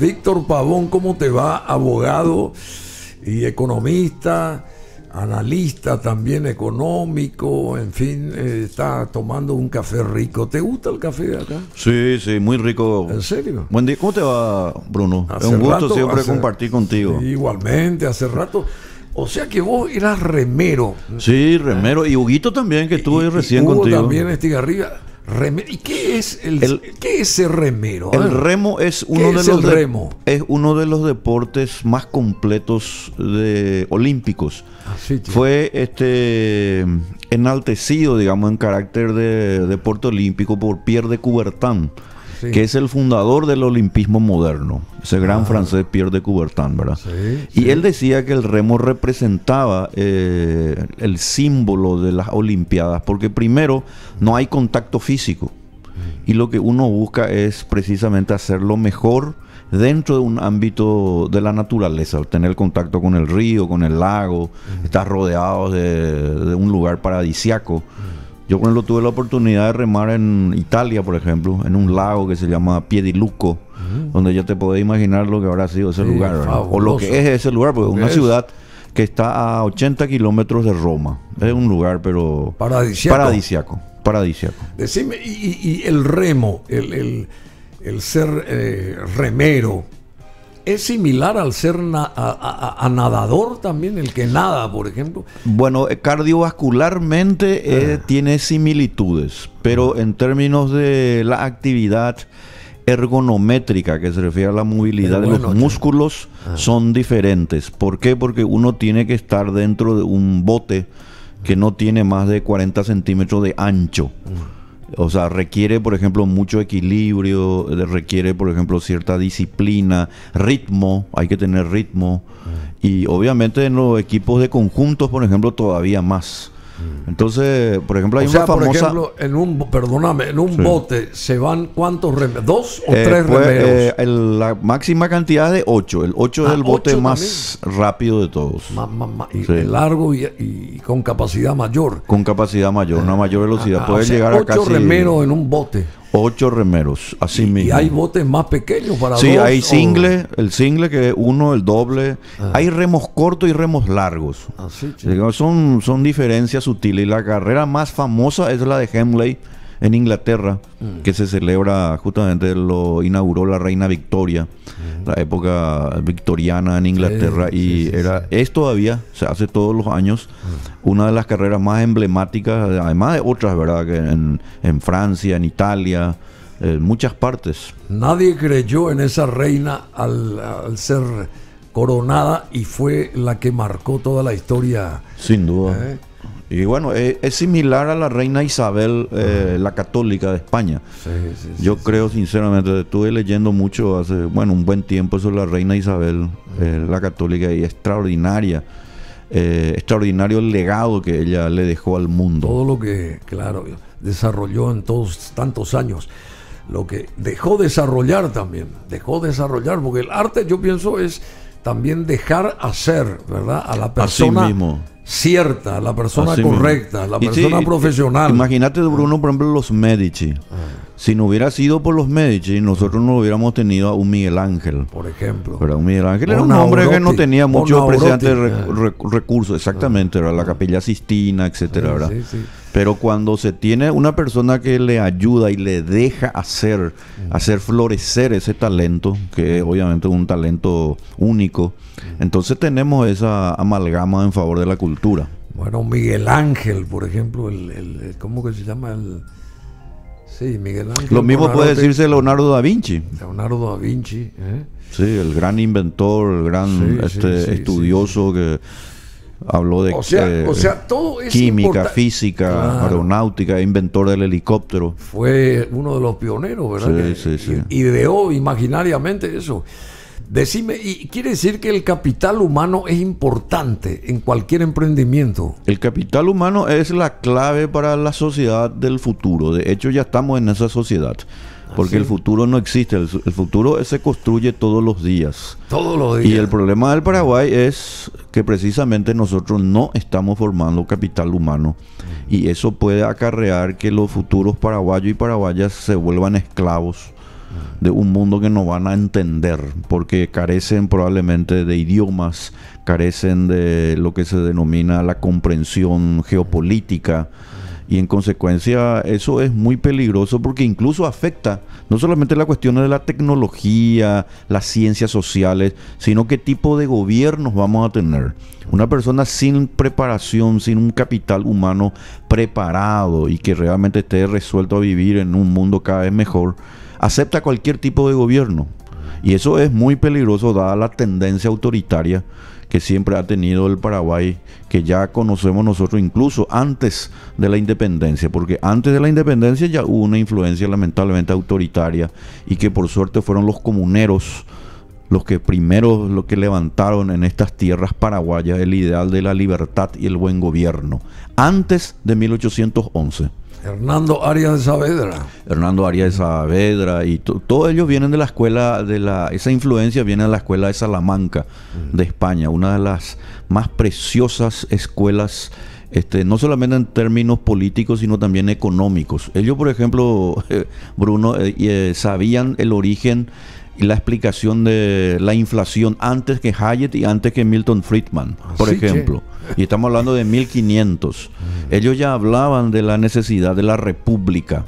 Víctor Pavón, ¿cómo te va? Abogado y economista, analista también económico, en fin, eh, está tomando un café rico. ¿Te gusta el café de acá? Sí, sí, muy rico. ¿En serio? Buen día. ¿Cómo te va, Bruno? es un gusto siempre compartir contigo. Igualmente, hace rato. O sea que vos eras remero. Sí, remero. Y Huguito también, que estuve recién y Hugo también, arriba. ¿Y qué es el, remero? El remo es uno de los es uno de los deportes más completos de olímpicos. Ah, Fue este enaltecido, digamos, en carácter de deporte olímpico por Pierre de Coubertin que es el fundador del olimpismo moderno, ese gran francés Pierre de Coubertin, ¿verdad? y él decía que el remo representaba eh, el símbolo de las Olimpiadas, porque primero no hay contacto físico mm. y lo que uno busca es precisamente hacerlo mejor dentro de un ámbito de la naturaleza, tener contacto con el río, con el lago, mm. estar rodeado de, un lugar paradisiaco. Mm. Yo, cuando tuve la oportunidad de remar en Italia, por ejemplo, en un lago que se llama Piediluco, mm. donde ya te podés imaginar lo que habrá sido ese lugar, o lo que es ese lugar, porque es una ciudad que está a 80 kilómetros de Roma. Es un lugar, pero... Paradisiaco. Paradisiaco. paradisiaco. Decime, y, el remo, el, ser eh, remero, es similar al ser a, nadador también, el que nada, por ejemplo? Bueno, eh, cardiovascularmente eh, ah. tiene similitudes, pero ah. en términos de la actividad ergonométrica que se refiere a la movilidad de los músculos ah. son diferentes. ¿Por qué? Porque uno tiene que estar dentro de un bote que no tiene más de 40 centímetros de ancho. Mm. O sea, requiere, por ejemplo, mucho equilibrio, eh, requiere, por ejemplo, cierta disciplina, ritmo, hay que tener ritmo. Y obviamente en los equipos de conjuntos, por ejemplo, todavía más. Entonces, por ejemplo, hay una famosa. Por ejemplo, en un, perdóname, en un bote se van cuántos remeros, dos o eh, tres pues, remeros. Eh, la máxima cantidad de ocho. El ocho del es el ah, bote más rápido de todos. Más, más, Y, Largo y, con capacidad mayor. Con capacidad mayor, una mayor velocidad. Ah, Puede llegar a casi. Ocho remeros en un bote. Ocho remeros, así mismo. Y hay botes más pequeños para Sí, hay single, el single que uno, el doble. Ah. Hay remos cortos y remos largos. Ah, son, son diferencias sutiles. Y la carrera más famosa es la de Hemley, en Inglaterra, mm. que se celebra justamente, lo inauguró la reina Victoria, mm. la época victoriana en Inglaterra, y era es todavía, se hace todos los años, mm. una de las carreras más emblemáticas, además de otras, ¿verdad? Que en, Francia, en Italia, en muchas partes. Nadie creyó en esa reina al, ser coronada y fue la que marcó toda la historia. Sin duda. ¿Eh? Y bueno, eh, es, similar a la reina Isabel, eh, la católica de España. Yo creo sinceramente, estuve leyendo mucho hace, bueno, un buen tiempo sobre la reina Isabel, eh, la católica, y extraordinaria. Extraordinario extraordinario legado que ella le dejó al mundo. Todo lo que, claro, desarrolló en todos tantos años lo que dejó desarrollar también, dejó desarrollar, porque el arte yo pienso es también dejar hacer, ¿verdad? A la persona. mismo cierta, la persona correcta, la persona profesional. Imagínate, Bruno, por ejemplo, los Medici. Ah. Si no hubiera sido por los Medici, nosotros no hubiéramos tenido a un Miguel Ángel. Por ejemplo. Pero un Miguel Ángel era un hombre que no tenía muchos apreciantes ah. recursos, exactamente, era la ah. Capilla Sistina, etcétera, ¿verdad? Pero cuando se tiene una persona que le ayuda y le deja hacer, mm. hacer florecer ese talento, que mm. obviamente es un talento único, mm. entonces tenemos esa amalgama en favor de la cultura. Bueno, Miguel Ángel, por ejemplo, el, ¿cómo que se llama? El, lo mismo puede decirse Leonardo da Vinci. Leonardo da Vinci. ¿eh? Sí, el gran inventor, el gran este, estudioso que habló de o química, física, aeronáutica, inventor del helicóptero. Fue uno de los pioneros, ¿verdad? Sí, sí, sí. Ideó imaginariamente eso. Decime, ¿y quiere decir que el capital humano es importante en cualquier emprendimiento? El capital humano es la clave para la sociedad del futuro. De hecho, ya estamos en esa sociedad. Porque ah, el futuro no existe, el, el, futuro se construye todos los días. Todos los días. Y el problema del Paraguay es que precisamente nosotros no estamos formando capital humano. Y eso puede acarrear que los futuros paraguayos y paraguayas se vuelvan esclavos de un mundo que no van a entender, porque carecen probablemente de idiomas, carecen de lo que se denomina la comprensión geopolítica. Y en consecuencia eso es muy peligroso porque incluso afecta no solamente la cuestión de la tecnología, las ciencias sociales, sino qué tipo de gobiernos vamos a tener. Una persona sin preparación, sin un capital humano preparado y que realmente esté resuelto a vivir en un mundo cada vez mejor, acepta cualquier tipo de gobierno. Y eso es muy peligroso dada la tendencia autoritaria que siempre ha tenido el Paraguay, que ya conocemos nosotros incluso antes de la independencia, porque antes de la independencia ya hubo una influencia lamentablemente autoritaria y que por suerte fueron los comuneros los que primero lo que levantaron en estas tierras paraguayas el ideal de la libertad y el buen gobierno, antes de 1811. Hernando Arias de Saavedra. Hernando Arias de Saavedra y todos ellos vienen de la escuela de la esa influencia viene de la escuela de Salamanca mm. de España, una de las más preciosas escuelas este, no solamente en términos políticos, sino también económicos. Ellos, por ejemplo, Bruno, eh, eh, sabían el origen la explicación de la inflación antes que Hayek y antes que Milton Friedman, ah, por ejemplo. Y estamos hablando de 1500. Mm. Ellos ya hablaban de la necesidad de la república.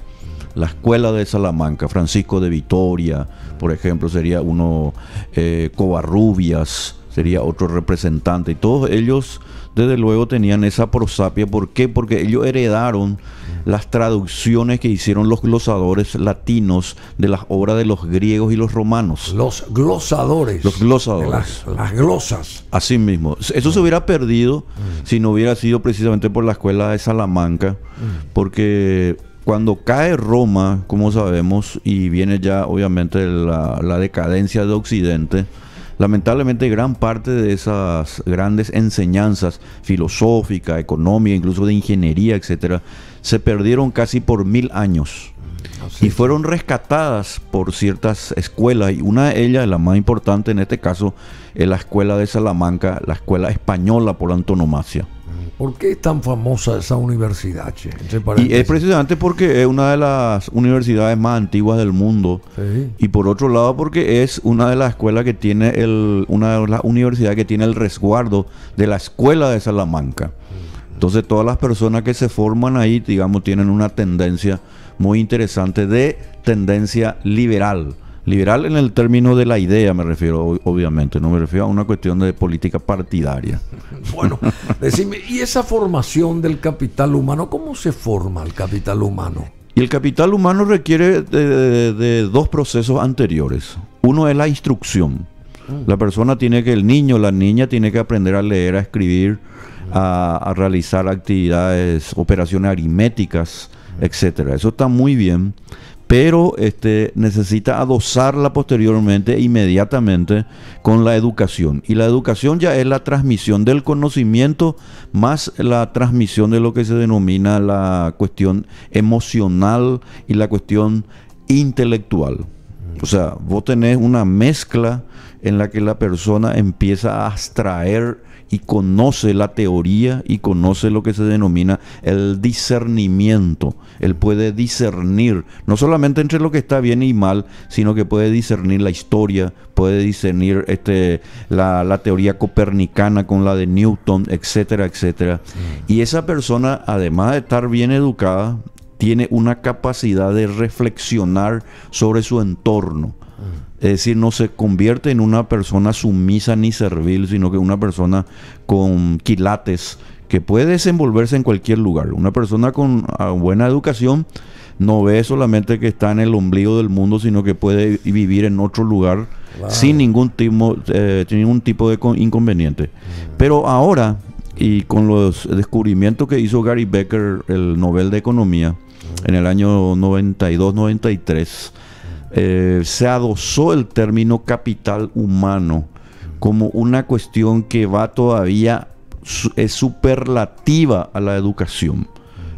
La escuela de Salamanca, Francisco de Vitoria, por ejemplo, sería uno, eh, Covarrubias, sería otro representante. Y todos ellos desde luego tenían esa prosapia. ¿Por qué? Porque ellos heredaron las traducciones que hicieron los glosadores latinos de las obras de los griegos y los romanos. Los glosadores. Los glosadores. Las, glosas. Así mismo. Eso se hubiera perdido mm. si no hubiera sido precisamente por la escuela de Salamanca, mm. porque cuando cae Roma, como sabemos, y viene ya obviamente la, la decadencia de Occidente, Lamentablemente gran parte de esas grandes enseñanzas filosóficas, económicas, incluso de ingeniería, etcétera, se perdieron casi por mil años y fueron rescatadas por ciertas escuelas y una de ellas, la más importante en este caso, es la escuela de Salamanca, la escuela española por antonomasia. ¿Por qué es tan famosa esa universidad, Y es precisamente porque es una de las universidades más antiguas del mundo. Y por otro lado, porque es una de las escuelas que tiene el, una de las universidades que tiene el resguardo de la escuela de Salamanca. Entonces todas las personas que se forman ahí, digamos, tienen una tendencia muy interesante de tendencia liberal. Liberal en el término de la idea me refiero, obviamente, no me refiero a una cuestión de política partidaria. Bueno, decime, ¿y esa formación del capital humano, cómo se forma el capital humano? Y el capital humano requiere de, dos procesos anteriores. Uno es la instrucción. Mm. La persona tiene que, el niño, la niña tiene que aprender a leer, a escribir, a, a realizar actividades, operaciones aritméticas, etcétera. Eso está muy bien pero este, necesita adosarla posteriormente, inmediatamente, con la educación. Y la educación ya es la transmisión del conocimiento más la transmisión de lo que se denomina la cuestión emocional y la cuestión intelectual. O sea, vos tenés una mezcla en la que la persona empieza a extraer y conoce la teoría y conoce lo que se denomina el discernimiento. Él puede discernir, no solamente entre lo que está bien y mal, sino que puede discernir la historia, puede discernir este, la, teoría copernicana con la de Newton, etcétera, etcétera. Mm. Y esa persona, además de estar bien educada, tiene una capacidad de reflexionar sobre su entorno es decir, no se convierte en una persona sumisa ni servil, sino que una persona con quilates que puede desenvolverse en cualquier lugar. Una persona con ah, buena educación no ve solamente que está en el ombligo del mundo, sino que puede vivir en otro lugar eh, sin ningún tipo, de inconveniente. Mm. Pero ahora, y con los descubrimientos que hizo Gary Becker, el Nobel de Economía, mm. en el año 92-93, eh, se adosó el término capital humano como una cuestión que va todavía, es superlativa a la educación.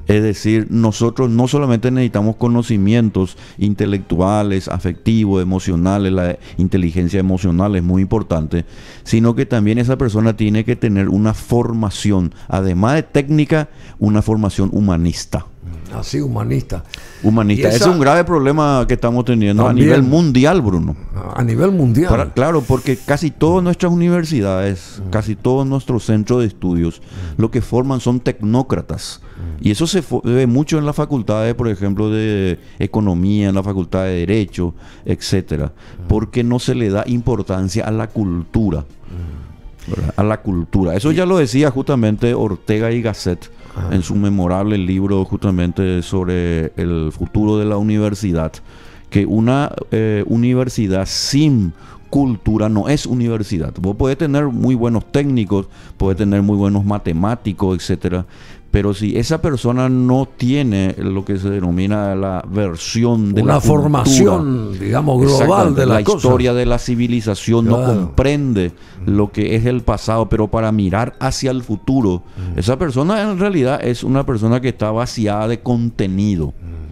Es decir, nosotros no solamente necesitamos conocimientos intelectuales, afectivos, emocionales, la inteligencia emocional es muy importante, sino que también esa persona tiene que tener una formación, además de técnica, una formación humanista así humanista. Humanista. es un grave problema que estamos teniendo a nivel mundial, Bruno. A nivel mundial. claro, porque casi todas nuestras universidades, mm. casi todos nuestros centros de estudios, mm. lo que forman son tecnócratas. Mm. Y eso se ve mucho en las facultades, por ejemplo, de economía, en la facultad de derecho, etcétera, porque no se le da importancia a la cultura. A la cultura. Eso ya lo decía justamente Ortega y Gasset en su memorable libro justamente sobre el futuro de la universidad, que una eh, universidad sin cultura no es universidad. Vos podés tener muy buenos técnicos, podés tener muy buenos matemáticos, etcétera, pero si esa persona no tiene lo que se denomina la versión de la formación, digamos, global de la, historia de la civilización, no comprende mm. lo que es el pasado, pero para mirar hacia el futuro, mm. esa persona en realidad es una persona que está vaciada de contenido. Mm.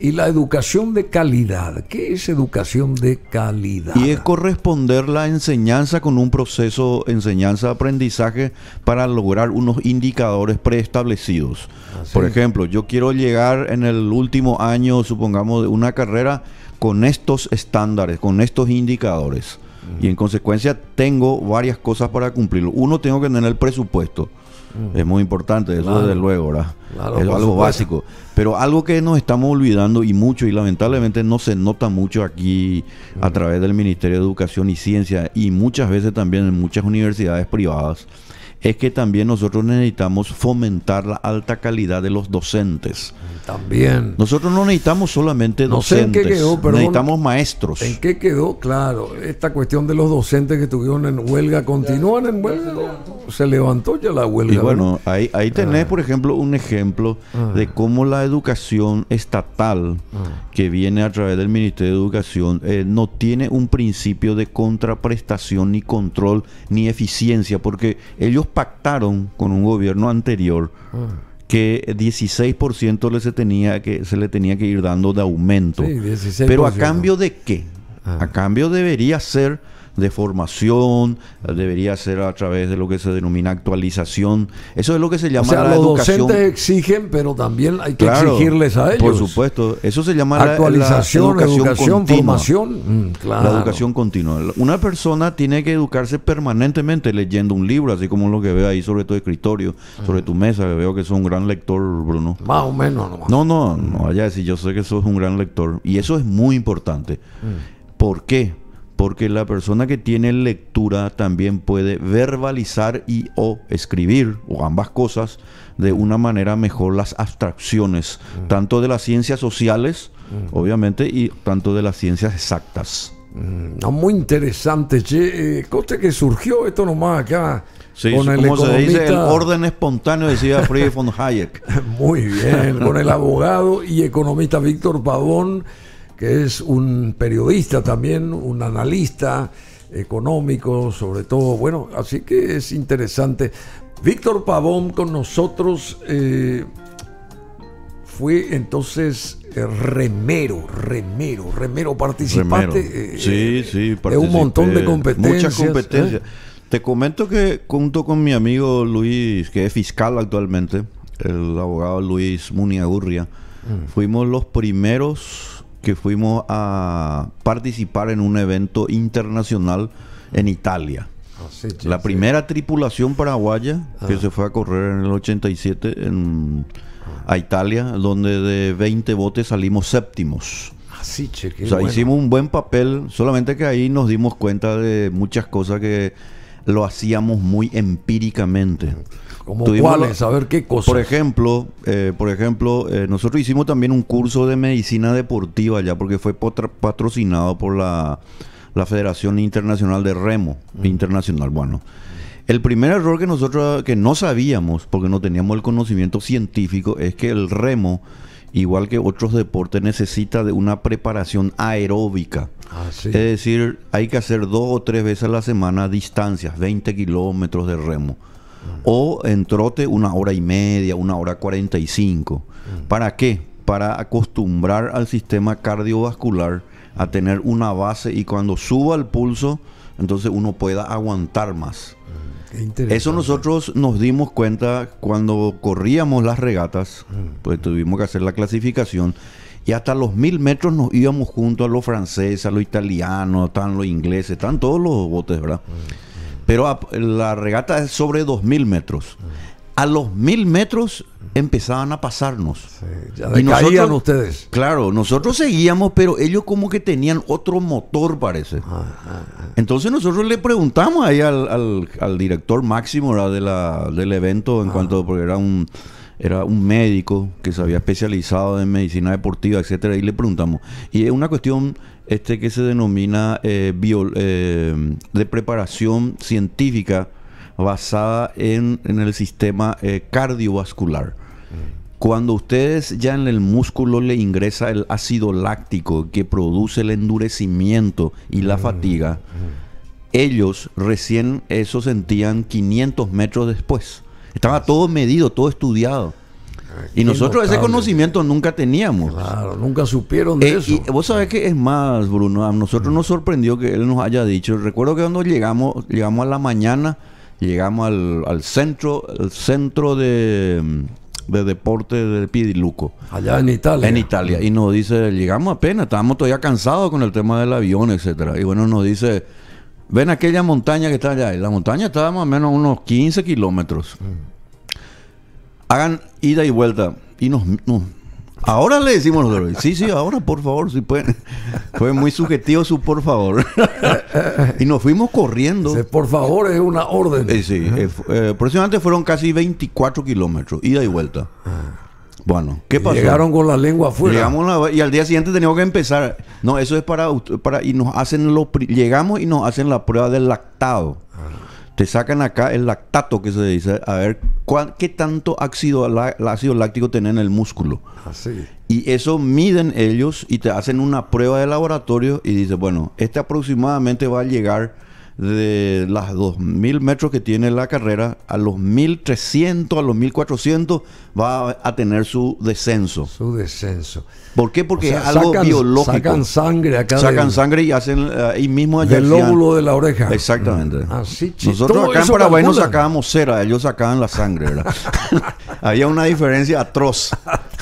Y la educación de calidad, ¿qué es educación de calidad? Y es corresponder la enseñanza con un proceso enseñanza-aprendizaje para lograr unos indicadores preestablecidos. Ah, Por ejemplo, yo quiero llegar en el último año, supongamos, de una carrera con estos estándares, con estos indicadores. Y en consecuencia tengo varias cosas para cumplirlo. Uno, tengo que tener el presupuesto. Es muy importante, eso desde luego, ¿verdad? es algo básico. Pero algo que nos estamos olvidando y mucho, y lamentablemente no se nota mucho aquí a través del Ministerio de Educación y Ciencia y muchas veces también en muchas universidades privadas, es que también nosotros necesitamos fomentar la alta calidad de los docentes. También. Nosotros no necesitamos solamente docentes, necesitamos maestros. ¿En qué quedó? Claro, esta cuestión de los docentes que estuvieron en huelga, ¿continúan en huelga? Se levantó ya la huelga. Y bueno, ahí, ahí tenés, ah. por ejemplo, un ejemplo ah. de cómo la educación estatal ah. que viene a través del Ministerio de Educación eh, no tiene un principio de contraprestación ni control ni eficiencia, porque ellos pactaron con un gobierno anterior ah. que 16% le se, tenía que, se le tenía que ir dando de aumento. Pero a cambio de qué? Ah. A cambio debería ser de formación, debería ser a través de lo que se denomina actualización. Eso es lo que se llama o sea, los docentes exigen, pero también hay que exigirles a ellos. Por supuesto, eso se llama actualización, la, educación, educación formación. Mm, la educación continua. Una persona tiene que educarse permanentemente leyendo un libro, así como lo que veo ahí sobre tu escritorio, sobre tu mesa, que veo que sos un gran lector, Bruno. Más o menos. No, No, no, no, a decir. yo sé que sos un gran lector. Y eso es muy importante. Mm. ¿Por qué? porque la persona que tiene lectura también puede verbalizar y o escribir, o ambas cosas, de una manera mejor las abstracciones, mm. tanto de las ciencias sociales, mm. obviamente, y tanto de las ciencias exactas. Mm, muy interesante, che. Eh, coste que surgió esto nomás acá. con como se dice, el orden espontáneo, decía Friedrich von Hayek. muy bien, con el abogado y economista Víctor Pavón que es un periodista también, un analista económico, sobre todo. Bueno, así que es interesante. Víctor Pavón con nosotros eh, fue entonces eh, remero, remero, remero, participante eh, sí, de un montón de competencias. Muchas competencias. Te comento que junto con mi amigo Luis, que es fiscal actualmente, el abogado Luis Muniagurria, mm. fuimos los primeros que fuimos a participar en un evento internacional en Italia. Ah, la primera tripulación paraguaya que ah. se fue a correr en el 87 a Italia, donde de 20 botes salimos séptimos. Ah, hicimos un buen papel, solamente que ahí nos dimos cuenta de muchas cosas que lo hacíamos muy empíricamente. Cómo cuáles? A ver qué cosas. Por ejemplo, eh, por ejemplo eh, nosotros hicimos también un curso de medicina deportiva ya, porque fue patrocinado por la, Federación Internacional de Remo. Mm. Internacional, bueno. El primer error que nosotros que no sabíamos, porque no teníamos el conocimiento científico, es que el remo, igual que otros deportes, necesita de una preparación aeróbica. Ah, es decir, hay que hacer dos o tres veces a la semana distancias, 20 kilómetros de remo o en trote una hora y media, una hora cuarenta y cinco. Mm. ¿Para qué? Para acostumbrar al sistema cardiovascular a tener una base y cuando suba el pulso, entonces uno pueda aguantar más. Mm, Eso nosotros nos dimos cuenta cuando corríamos las regatas, mm. pues tuvimos que hacer la clasificación. Y hasta los mil metros nos íbamos junto a los franceses, a los italianos, están los ingleses, están todos los botes, ¿verdad? pero la regata es sobre 2.000 metros. A los 1.000 metros empezaban a pasarnos. ya y ustedes. Claro, nosotros seguíamos, pero ellos como que tenían otro motor, parece. Ah, ah, ah. Entonces nosotros le preguntamos ahí al, director máximo de la, del evento, en cuanto, porque era un, era un médico que se había especializado en medicina deportiva, etcétera, y le preguntamos. Y es una cuestión este que se denomina eh, eh, de preparación científica basada en, el sistema eh, cardiovascular. Mm. Cuando ustedes ya en el músculo le ingresa el ácido láctico que produce el endurecimiento y la mm. fatiga, mm. ellos recién eso sentían 500 metros después. Estaba todo medido, todo estudiado. Y nosotros ese conocimiento nunca teníamos. Claro, nunca supieron de eh, eso. Y vos sabés que es más, Bruno, a nosotros nos sorprendió que él nos haya dicho. Recuerdo que cuando llegamos, llegamos a la mañana, llegamos al, centro, el centro de, mm, de deporte de Pidiluco. Allá en Italia. En Italia. Y nos dice, llegamos apenas, estábamos todavía cansados con el tema del avión, etcétera. Y bueno, nos dice, ven aquella montaña que está allá. la montaña estaba más o menos unos 15 kilómetros. Mm hagan ida y vuelta y nos, Ahora le decimos nosotros. Sí, sí, ahora, por favor, si pueden. Fue muy subjetivo su por favor. y nos fuimos corriendo. por favor es una orden. Eh, sí, sí, eh, eh, fueron casi 24 kilómetros, ida y vuelta. Ah. Bueno, ¿qué pasó? Llegaron con la lengua afuera. y al día siguiente teníamos que empezar. No, eso es para, para y nos hacen lo, llegamos y nos hacen la prueba del lactado. Ah te sacan acá el lactato que se dice, a ver qué tanto ácido, ácido láctico tiene en el músculo. Ah, y eso miden ellos y te hacen una prueba de laboratorio y dice, bueno, este aproximadamente va a llegar de las 2.000 metros que tiene la carrera, a los 1.300, a los 1.400 va a tener su descenso. Su descenso. ¿Por qué? Porque es algo biológico. Sacan sangre acá. Sacan sangre y hacen eh, ahí mismo El lóbulo de la oreja. Exactamente. Mm. Nosotros acá en Paraguay no sacábamos cera, ellos sacaban la sangre. Había una diferencia atroz.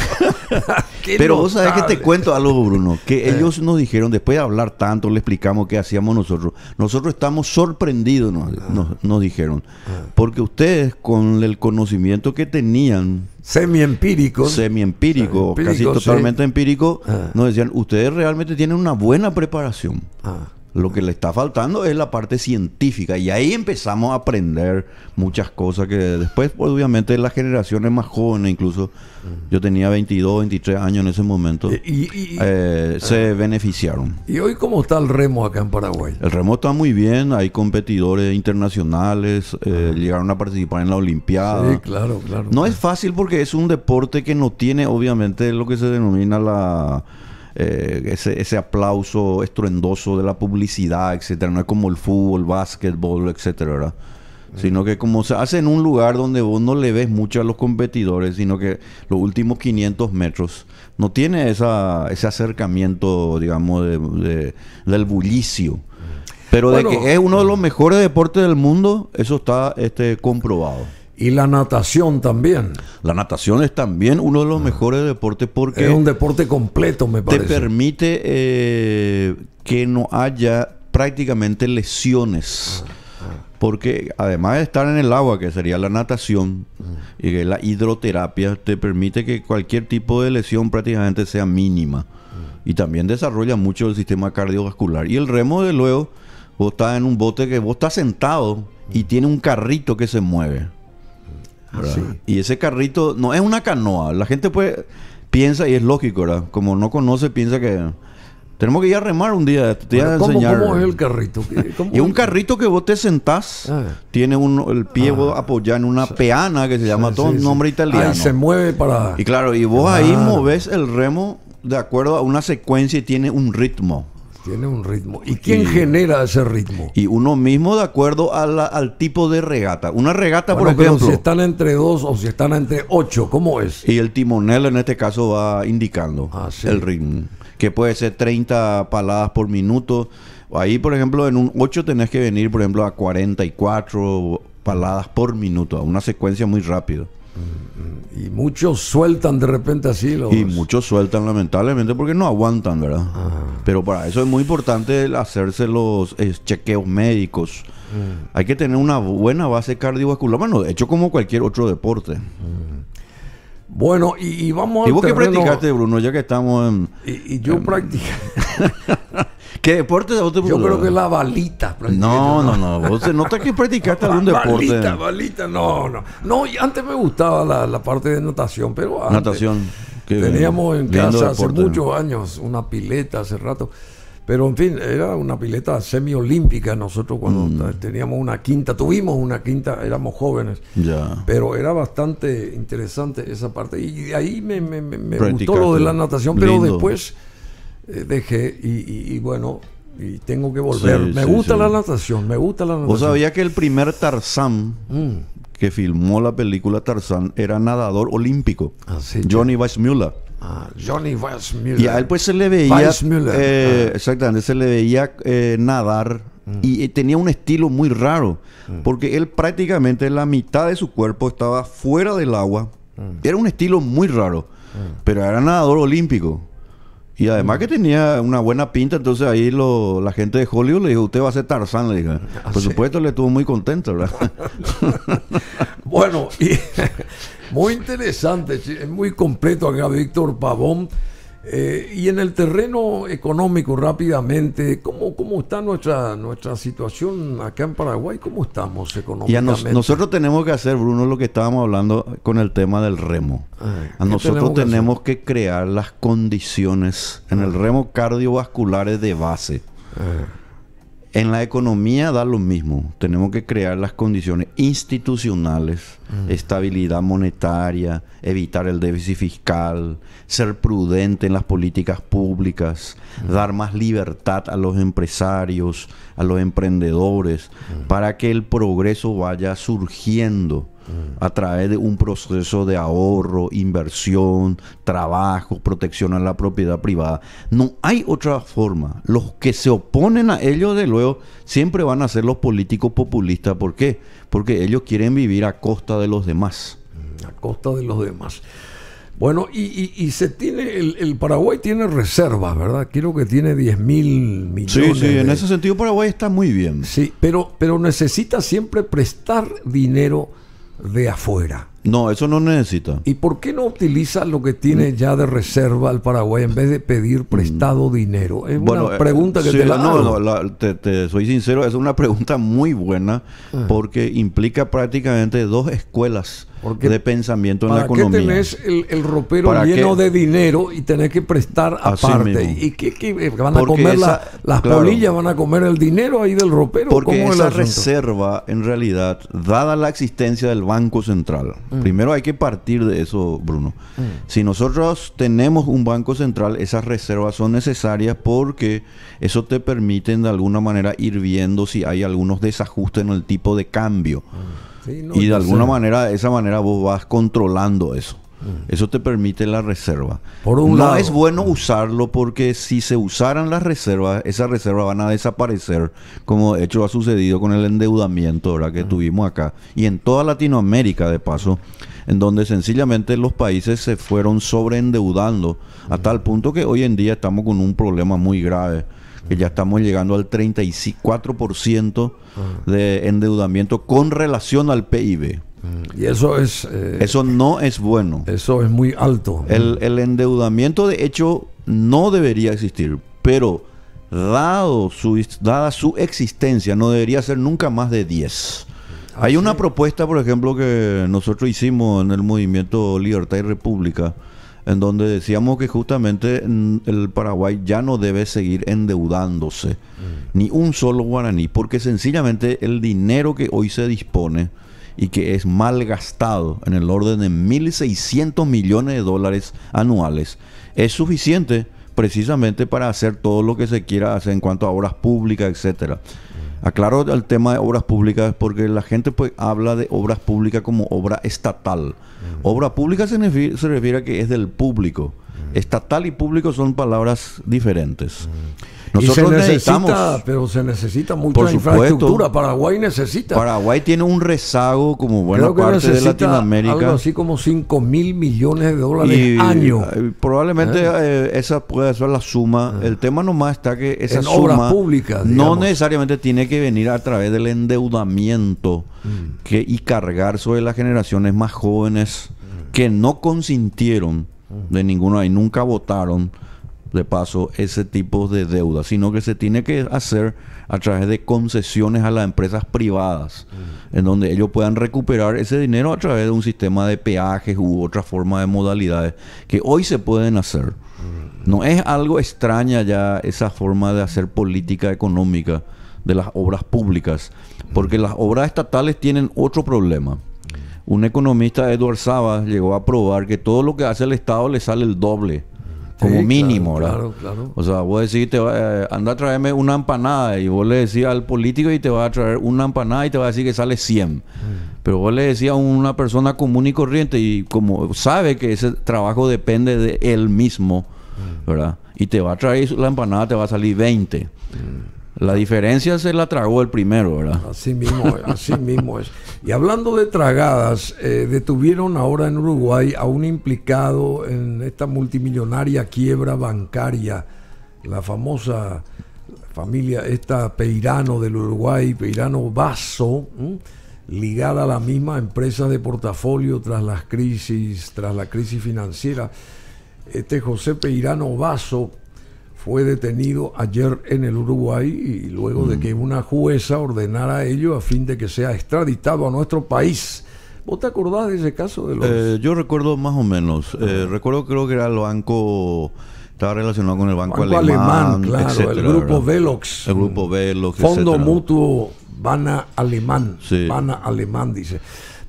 Pero vos sabés que te cuento algo, Bruno, que eh. ellos nos dijeron, después de hablar tanto, le explicamos qué hacíamos nosotros. Nosotros estamos sorprendidos, nos, ah. dijeron, ah. porque ustedes con el conocimiento que tenían... Semiempírico. Semiempírico, semi casi totalmente empírico, ah. nos decían, ustedes realmente tienen una buena preparación. Ah. Lo que le está faltando es la parte científica y ahí empezamos a aprender muchas cosas que después, pues, obviamente, las generaciones más jóvenes, incluso yo tenía 22, 23 años en ese momento, eh, se beneficiaron. ¿Y hoy cómo está el remo acá en Paraguay? El remo está muy bien, hay competidores internacionales, eh, llegaron a participar en la Olimpiada. Sí, claro, claro. No es fácil porque es un deporte que no tiene, obviamente, lo que se denomina la eh, ese, ese, aplauso estruendoso de la publicidad, etcétera. No es como el fútbol, el básquetbol, etcétera, mm. Sino que como se hace en un lugar donde vos no le ves mucho a los competidores, sino que los últimos 500 metros no tiene ese acercamiento, digamos, del bullicio. Mm. Pero de que es uno de los mejores deportes del mundo, eso está este, comprobado. Y la natación también. La natación es también uno de los mejores deportes porque... Es un deporte completo, me parece. Te permite eh, que no haya prácticamente lesiones. Porque además de estar en el agua, que sería la natación y la hidroterapia, te permite que cualquier tipo de lesión prácticamente sea mínima. Y también desarrolla mucho el sistema cardiovascular. Y el remo, de luego, vos estás en un bote que vos estás sentado y tiene un carrito que se mueve. Y ese carrito no es una canoa. La gente pues piensa, y es lógico, ¿verdad? Como no conoce, piensa que... Tenemos que ir a remar un día. Te ¿cómo, enseñar. ¿cómo, es el carrito? y un carrito que vos te sentás, ah. tiene un, el pie ah. apoyado en una peana que se llama todo un nombre italiano. y se mueve para. Y claro, y vos ahí movés el remo de acuerdo a una secuencia y tiene un ritmo. Tiene un ritmo. ¿Y quién genera ese ritmo? Y uno mismo de acuerdo al tipo de regata. Una regata, por ejemplo. si están entre dos o si están entre ocho, ¿cómo es? Y el timonel en este caso va indicando ah, el ritmo, que puede ser 30 paladas por minuto. Ahí, por ejemplo, en un 8 tenés que venir, por ejemplo, a 44 paladas por minuto, a una secuencia muy rápida. Y muchos sueltan de repente así. Y muchos sueltan, lamentablemente, porque no aguantan, ¿verdad? Ah. Pero para eso es muy importante hacerse los eh, chequeos médicos. Mm. Hay que tener una buena base cardiovascular. Bueno, de hecho, como cualquier otro deporte. Mm. Bueno, y, y, vamos ¿Y vos que practicaste, Bruno? Ya que estamos en. Y, yo en... ¿Qué deporte Yo creo que la balita. No, no, no. Vos se nota que practicaste algún deporte. Balita, balita. No, no. No, y antes me gustaba la, parte de natación, pero Natación. teníamos en casa hace muchos años una pileta hace rato. Pero en fin, era una pileta semiolímpica nosotros cuando mm. teníamos una quinta, tuvimos una quinta, éramos jóvenes. Ya. Pero era bastante interesante esa parte. Y de ahí me, gustó lo de la natación, pero después eh, dejé y, bueno, y tengo que volver. me gusta la natación, me gusta la natación. ¿Vos sabías que el primer Tarzán mm. que filmó la película Tarzán era nadador olímpico? Ah, Johnny Weissmuller. Ah, Johnny Weissmuller. Y a él pues se le veía... Eh, ah. Exactamente, se le veía eh, nadar mm. y, tenía un estilo muy raro. Mm. Porque él prácticamente la mitad de su cuerpo estaba fuera del agua. Era un estilo muy raro. Pero era nadador olímpico. Y además que tenía una buena pinta, entonces ahí lo, la gente de Hollywood le dijo, usted va a ser Tarzán, le ah, Por supuesto le estuvo muy contento, ¿verdad? bueno, y muy interesante, es muy completo acá Víctor Pavón. Eh, y en el terreno económico, rápidamente, ¿cómo, cómo está nuestra, nuestra situación acá en Paraguay? ¿Cómo estamos económicamente? nosotros tenemos que hacer, Bruno, lo que estábamos hablando con el tema del remo. Ah, nosotros tenemos, que, crear las condiciones en el ah. remo cardiovasculares de base. Ah. En la economía da lo mismo. Tenemos que crear las condiciones institucionales, mm. estabilidad monetaria, evitar el déficit fiscal, ser prudente en las políticas públicas, mm. dar más libertad a los empresarios, a los emprendedores, mm. para que el progreso vaya surgiendo a través de un proceso de ahorro, inversión, trabajo, protección a la propiedad privada. No hay otra forma. Los que se oponen a ellos, de luego, siempre van a ser los políticos populistas. ¿Por qué? Porque ellos quieren vivir a costa de los demás. A costa de los demás. Bueno, y, se tiene, el, Paraguay tiene reservas, ¿verdad? Quiero que tiene 10 mil millones. Sí, sí, en ese sentido Paraguay está muy bien. Sí, pero, pero necesita siempre prestar dinero ve afuera. No, eso no necesita. ¿Y por qué no utiliza lo que tiene mm. ya de reserva el Paraguay en vez de pedir mm. prestado dinero? Es bueno, una eh, pregunta que te la No, no te, soy sincero, es una pregunta muy buena ah. porque implica prácticamente dos escuelas de pensamiento en la economía. ¿Para qué tenés el, ropero lleno de dinero y tenés que prestar aparte? ¿Y qué, eh, van a comer las polillas? ¿Van a comer el dinero ahí del ropero? Porque esa reserva, en realidad, dada la existencia del Banco Central... Ah. Mm. Primero hay que partir de eso, Bruno. Mm. Si nosotros tenemos un banco central, esas reservas son necesarias porque eso te permite de alguna manera ir viendo si hay algunos desajustes en el tipo de cambio. Mm. y de alguna manera, de esa manera vos vas controlando eso. Mm. Eso te permite la reserva. Por un no es bueno usarlo porque si se usaran las reservas, esas reservas van a desaparecer, como de hecho ha sucedido con el endeudamiento que mm. tuvimos acá y en toda Latinoamérica de paso, en donde sencillamente los países se fueron sobreendeudando a mm. tal punto que hoy en día estamos con un problema muy grave que ya estamos llegando al 34% ah. de endeudamiento con relación al PIB. Mm, y eso es... Eh, eso no es bueno. Eso es muy alto. El, endeudamiento, de hecho, no debería existir, pero dado su, dada su existencia, no debería ser nunca más de 10. Ah, Hay una propuesta, por ejemplo, que nosotros hicimos en el movimiento Libertad y República, en donde decíamos que justamente mm, el Paraguay ya no debe seguir endeudándose, mm. ni un solo guaraní, porque sencillamente el dinero que hoy se dispone y que es mal gastado en el orden de 1.600 millones de dólares anuales, es suficiente precisamente para hacer todo lo que se quiera hacer en cuanto a obras públicas, etcétera. Mm. Aclaro el tema de obras públicas porque la gente pues habla de obras públicas como obra estatal. Obra pública se, refiere, a que es del público. Estatal y público son palabras diferentes. Nosotros necesitamos, pero se necesita mucha por infraestructura. Paraguay necesita. Paraguay tiene un rezago como buena parte de Latinoamérica. Algo así como 5 mil millones de dólares año. Eh, probablemente ¿Eh? Eh, esa puede ser la suma. Ah. El tema nomás está que esa suma no necesariamente tiene que venir a través del endeudamiento mm. que, y cargar sobre las generaciones más jóvenes mm. que no consintieron mm. de ninguno y nunca votaron de paso ese tipo de deuda, sino que se tiene que hacer a través de concesiones a las empresas privadas, mm. en donde ellos puedan recuperar ese dinero a través de un sistema de peajes u otra forma de modalidades que hoy se pueden hacer. Mm. No es algo extraña ya esa forma de hacer política económica de las obras públicas, porque mm. las obras estatales tienen otro problema. Un economista, Edward Saba llegó a probar que todo lo que hace el Estado le sale el doble como mínimo, ¿verdad? Claro, claro. O sea, vos decís, te va, eh, anda a traerme una empanada y vos le decís al político y te va a traer una empanada y te va a decir que sale 100. Mm. Pero vos le decís a una persona común y corriente y como sabe que ese trabajo depende de él mismo, mm. ¿verdad? Y te va a traer la empanada, te va a salir 20. La diferencia se la tragó el primero, ¿verdad? Así mismo, así mismo es. Y hablando de tragadas, eh, detuvieron ahora en Uruguay a un implicado en esta multimillonaria quiebra bancaria, la famosa familia esta Peirano del Uruguay, Peirano Vaso, ligada a la misma empresa de portafolio tras las crisis, tras la crisis financiera. Este José Peirano Vaso fue detenido ayer en el Uruguay y luego de mm. que una jueza ordenara ello a fin de que sea extraditado a nuestro país. ¿Vos te acordás de ese caso? De eh, yo recuerdo más o menos. Eh, recuerdo creo que era el banco estaba relacionado con el Banco, Alemán, alemán claro, el grupo Velox. El grupo Velox. Fondo Mutuo Bana Alemán. Bana Alemán, dice.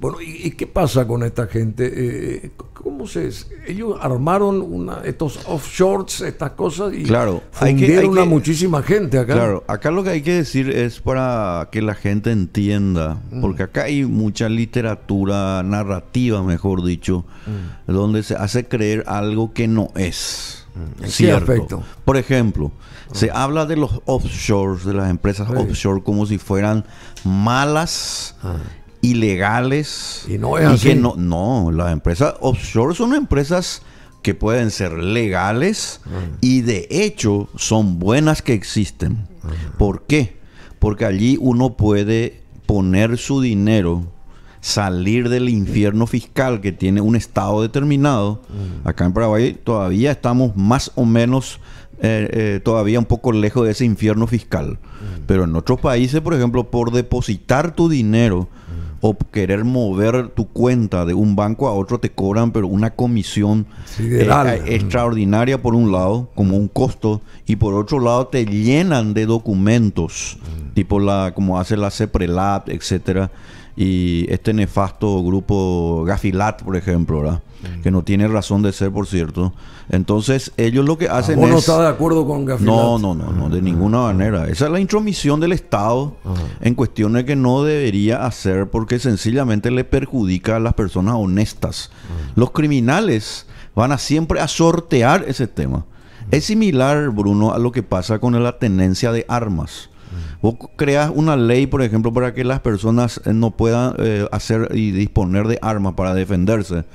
Bueno, ¿y, qué pasa con esta gente? Eh, eh cómo se ellos armaron estos offshores, estas cosas y claro, fundieron a muchísima gente acá. Claro, acá lo que hay que decir es para que la gente entienda, mm. porque acá hay mucha literatura narrativa, mejor dicho, mm. donde se hace creer algo que no es. Mm. cierto. Por ejemplo, ah. se habla de los offshores, de las empresas offshore, como si fueran malas ah ilegales. Y no es Que no, no, las empresas offshore son empresas que pueden ser legales y de hecho son buenas que existen. ¿Por qué? Porque allí uno puede poner su dinero, salir del infierno fiscal que tiene un estado determinado. Acá en Paraguay todavía estamos más o menos eh, eh, todavía un poco lejos de ese infierno fiscal. Pero en otros países, por ejemplo, por depositar tu dinero, o querer mover tu cuenta de un banco a otro te cobran, pero una comisión eh, eh, extraordinaria por un lado, como un costo, y por otro lado te llenan de documentos, mm. tipo la como hace la CEPRELAB, etcétera y este nefasto grupo Gafilat, por ejemplo, ¿verdad? Mm. Que no tiene razón de ser, por cierto. Entonces, ellos lo que ah, hacen es. no estás de acuerdo con Gafilat? No, no, no, ah. de ninguna manera. Esa es la intromisión del Estado en cuestiones que no debería hacer porque sencillamente le perjudica a las personas honestas. Los criminales van a siempre a sortear ese tema. Es similar, Bruno, a lo que pasa con la tenencia de armas. Vos creas una ley, por ejemplo, para que las personas eh, no puedan eh, hacer y disponer de armas para defenderse.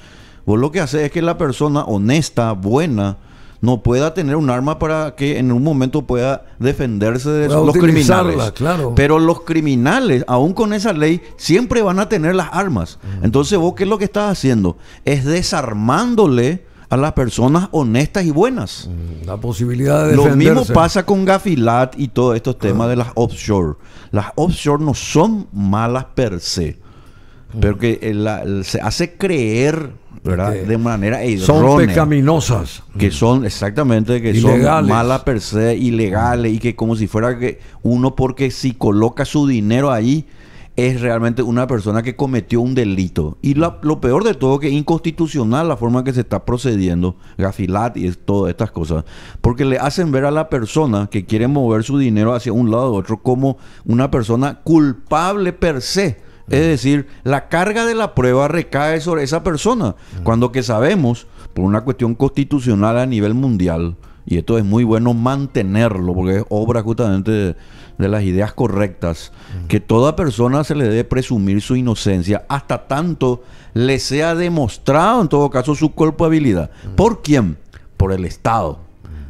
Vos lo que haces es que la persona honesta, buena, no pueda tener un arma para que en un momento pueda defenderse de los criminales. Claro. Pero los criminales, aún con esa ley, siempre van a tener las armas. Entonces vos, ¿qué es lo que estás haciendo? Es desarmándole a las personas honestas y buenas. Mm, la posibilidad de Lo mismo pasa con Gafilat y todos estos temas de las offshore. Las offshore no son malas per se, mm. pero que eh, se hace creer De manera errónea. Son pecaminosas. Que mm. son, exactamente, que son malas per se, ilegales, y que como si fuera que uno porque si coloca su dinero ahí, es realmente una persona que cometió un delito. Y lo peor de todo, que es inconstitucional la forma que se está procediendo, gafilat y todas estas cosas, porque le hacen ver a la persona que quiere mover su dinero hacia un lado u otro como una persona culpable per se. Es decir, la carga de la prueba recae sobre esa persona, cuando que sabemos, por una cuestión constitucional a nivel mundial, y esto es muy bueno mantenerlo, porque es obra justamente de, las ideas correctas. Que toda persona se le debe presumir su inocencia hasta tanto le sea demostrado, en todo caso, su culpabilidad. ¿Por quién? Por el Estado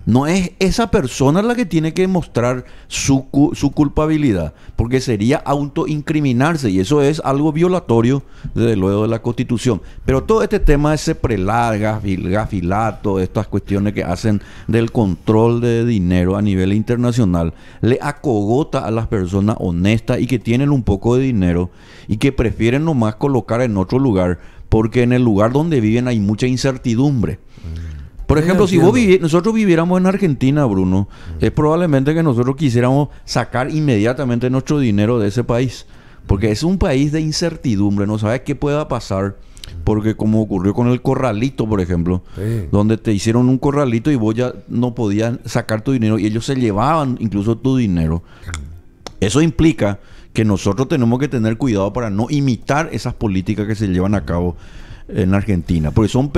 no es esa persona la que tiene que mostrar su, su culpabilidad, porque sería autoincriminarse y eso es algo violatorio, desde luego, de la Constitución. Pero todo este tema ese prelarga, gafilato, estas cuestiones que hacen del control de dinero a nivel internacional, le acogota a las personas honestas y que tienen un poco de dinero y que prefieren nomás colocar en otro lugar, porque en el lugar donde viven hay mucha incertidumbre. Mm. Por ejemplo, si vos nosotros viviéramos en Argentina, Bruno, es probablemente que nosotros quisiéramos sacar inmediatamente nuestro dinero de ese país. Porque es un país de incertidumbre, no sabes qué pueda pasar. Porque como ocurrió con el corralito, por ejemplo, donde te hicieron un corralito y vos ya no podías sacar tu dinero y ellos se llevaban incluso tu dinero. Eso implica que nosotros tenemos que tener cuidado para no imitar esas políticas que se llevan a cabo en Argentina, porque son,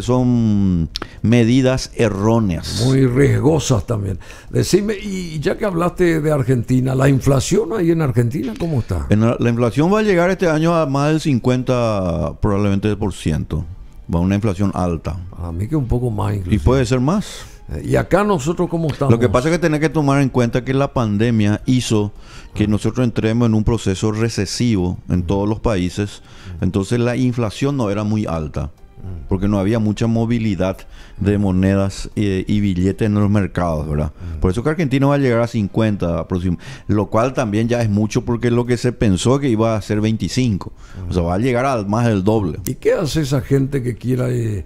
son medidas erróneas. Muy riesgosas también. Decime, y ya que hablaste de Argentina, ¿la inflación ahí en Argentina cómo está? la, inflación va a llegar este año a más del 50 probablemente por ciento. Va a una inflación alta. A mí que un poco más. Y puede ser más. Y acá nosotros cómo estamos. Lo que pasa es que tenés que tomar en cuenta que la pandemia hizo que nosotros entremos en un proceso recesivo en todos los países. Entonces la inflación no era muy alta porque no había mucha movilidad de monedas eh, y billetes en los mercados, ¿verdad? Por eso que Argentina va a llegar a 50 aproximadamente, lo cual también ya es mucho porque es lo que se pensó que iba a ser 25, o sea, va a llegar al más del doble. ¿Y qué hace esa gente que quiera eh,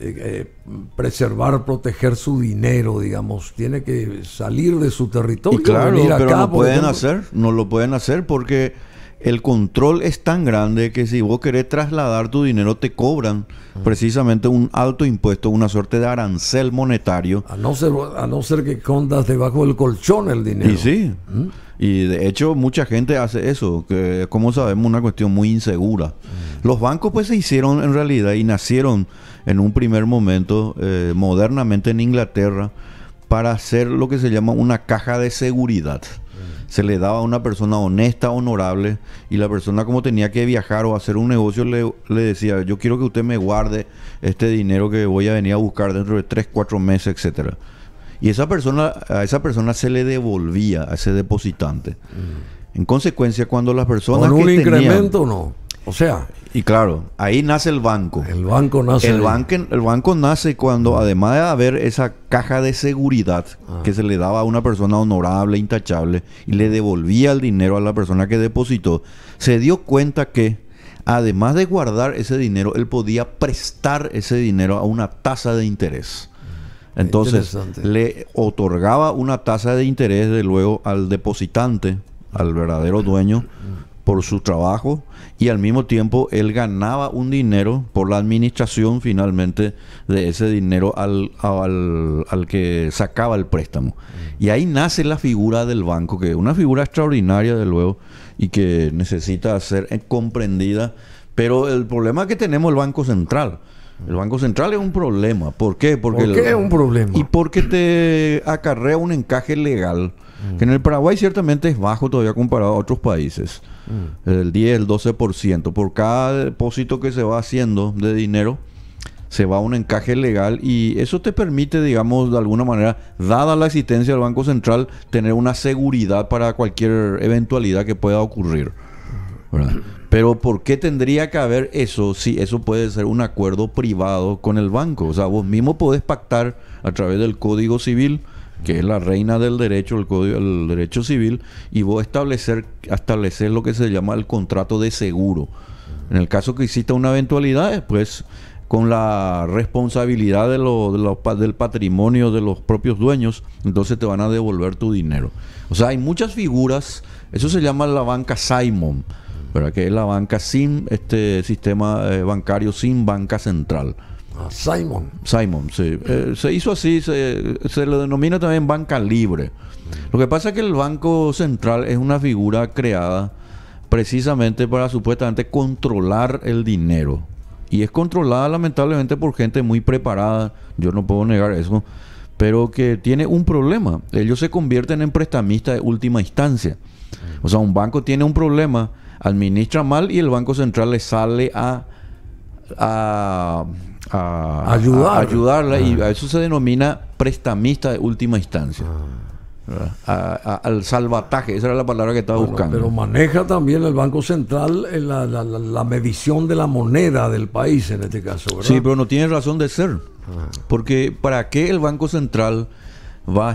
eh, eh, preservar, proteger su dinero, digamos, tiene que salir de su territorio. pero no pueden hacer, no lo pueden hacer porque el control es tan grande que si vos querés trasladar tu dinero te cobran precisamente un alto impuesto, una suerte de arancel monetario. A no ser, a no ser que contas debajo del colchón el dinero. Y sí. ¿Mm? Y de hecho mucha gente hace eso, que como sabemos una cuestión muy insegura. Los bancos pues se hicieron en realidad y nacieron en un primer momento eh, modernamente en Inglaterra para hacer lo que se llama una caja de seguridad. Mm. Se le daba a una persona honesta, honorable, y la persona como tenía que viajar o hacer un negocio le, decía, yo quiero que usted me guarde este dinero que voy a venir a buscar dentro de tres, cuatro meses, etc. Y esa persona, a esa persona se le devolvía a ese depositante. Mm. En consecuencia, cuando las personas. un incremento o no? O sea. Y claro, ahí nace el banco. El banco nace. El, banco, el banco nace cuando, ah. además de haber esa caja de seguridad ah. que se le daba a una persona honorable, intachable, y le devolvía el dinero a la persona que depositó, se dio cuenta que, además de guardar ese dinero, él podía prestar ese dinero a una tasa de interés. Ah, Entonces, le otorgaba una tasa de interés de luego al depositante, al verdadero dueño mm por su trabajo y al mismo tiempo él ganaba un dinero por la administración finalmente de ese dinero al, al, al que sacaba el préstamo. Y ahí nace la figura del banco, que es una figura extraordinaria de luego y que necesita ser comprendida. Pero el problema que tenemos el Banco Central, el Banco Central es un problema. ¿Por qué? Porque ¿Por qué es un problema? Y porque te acarrea un encaje legal que en el Paraguay ciertamente es bajo todavía comparado a otros países. Mm. El 10, el 12%. Por cada depósito que se va haciendo de dinero, se va a un encaje legal y eso te permite, digamos, de alguna manera, dada la existencia del Banco Central, tener una seguridad para cualquier eventualidad que pueda ocurrir. Pero ¿por qué tendría que haber eso si eso puede ser un acuerdo privado con el banco? O sea, vos mismo podés pactar a través del Código Civil que es la reina del derecho, el código del derecho civil, y vos establecer, establecer lo que se llama el contrato de seguro. En el caso que exista una eventualidad, pues con la responsabilidad del patrimonio de los propios dueños, entonces te van a devolver tu dinero. O sea, hay muchas figuras, eso se llama la banca Simon, ¿verdad? que es la banca sin este sistema eh, bancario, sin banca central. Ah, Simon. Simon, sí. Eh, se hizo así, se, lo le denomina también banca libre. Lo que pasa es que el Banco Central es una figura creada precisamente para supuestamente controlar el dinero. Y es controlada lamentablemente por gente muy preparada, yo no puedo negar eso, pero que tiene un problema. Ellos se convierten en prestamistas de última instancia. O sea, un banco tiene un problema, administra mal y el Banco Central le sale a, a a, ayudarla y ah. a eso se denomina prestamista de última instancia. Ah. al salvataje, esa era la palabra que estaba buscando. Pero maneja también el Banco Central eh, la, medición de la moneda del país en este caso, ¿verdad? Sí, pero no tiene razón de ser. Ah. Porque ¿para qué el Banco Central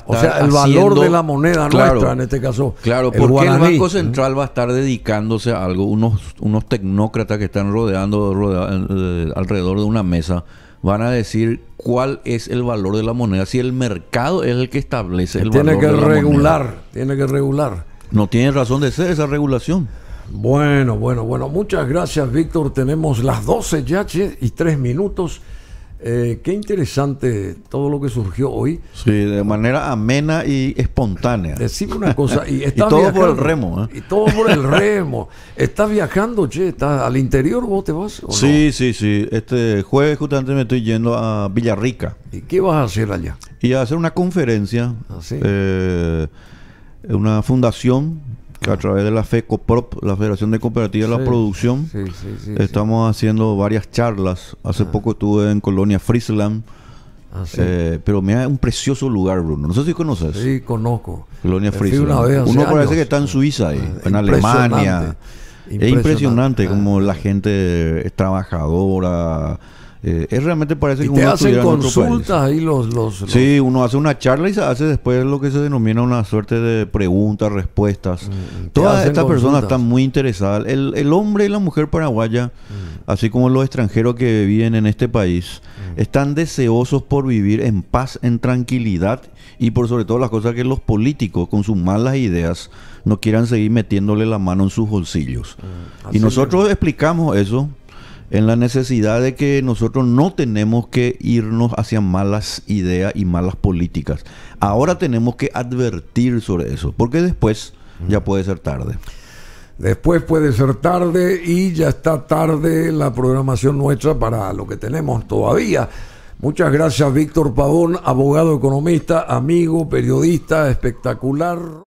o sea, el valor de la moneda nuestra, en este caso. Claro, porque el Banco Central va a estar dedicándose a algo, unos, unos tecnócratas que están rodeando, eh, alrededor de una mesa van a decir cuál es el valor de la moneda, si el mercado es el que establece el tiene que regular, Tiene que regular. No tiene razón de ser esa regulación. Bueno, bueno, bueno. Muchas gracias, Víctor. Tenemos las 12 ya y 3 minutos. Eh, qué interesante todo lo que surgió hoy. Sí, de manera amena y espontánea. Decime una cosa. Y, todo por el remo. ¿eh? Y todo por el remo. ¿Estás viajando, che? ¿Estás al interior vos te vas? sí, sí, sí. Este jueves justamente me estoy yendo a Villarrica. ¿Y qué vas a hacer allá? Y a hacer una conferencia. ¿Ah, eh, una fundación a través de la FECOPROP, la Federación de Cooperativas de la Producción, estamos haciendo varias charlas. Hace ah. poco estuve en Colonia Friesland. Ah, eh, pero me Es un precioso lugar, Bruno. No sé si conoces. Sí, conozco. Colonia Friesland. Uno parece que está en Suiza, ah, en Alemania. Es impresionante como la gente es trabajadora, eh, es realmente parece y que te uno hacen consultas ahí los, los, Sí, uno hace una charla y se hace después lo que se denomina una suerte de preguntas, respuestas. Mm, Todas estas personas están muy interesadas. El, hombre y la mujer paraguaya, mm. así como los extranjeros que viven en este país, mm. están deseosos por vivir en paz, en tranquilidad y por sobre todo las cosas que los políticos con sus malas ideas no quieran seguir metiéndole la mano en sus bolsillos. y nosotros explicamos eso en la necesidad de que nosotros no tenemos que irnos hacia malas ideas y malas políticas. Ahora tenemos que advertir sobre eso, porque después ya puede ser tarde. Después puede ser tarde y ya está tarde la programación nuestra para lo que tenemos todavía. Muchas gracias, Víctor Pavón, abogado economista, amigo, periodista, espectacular.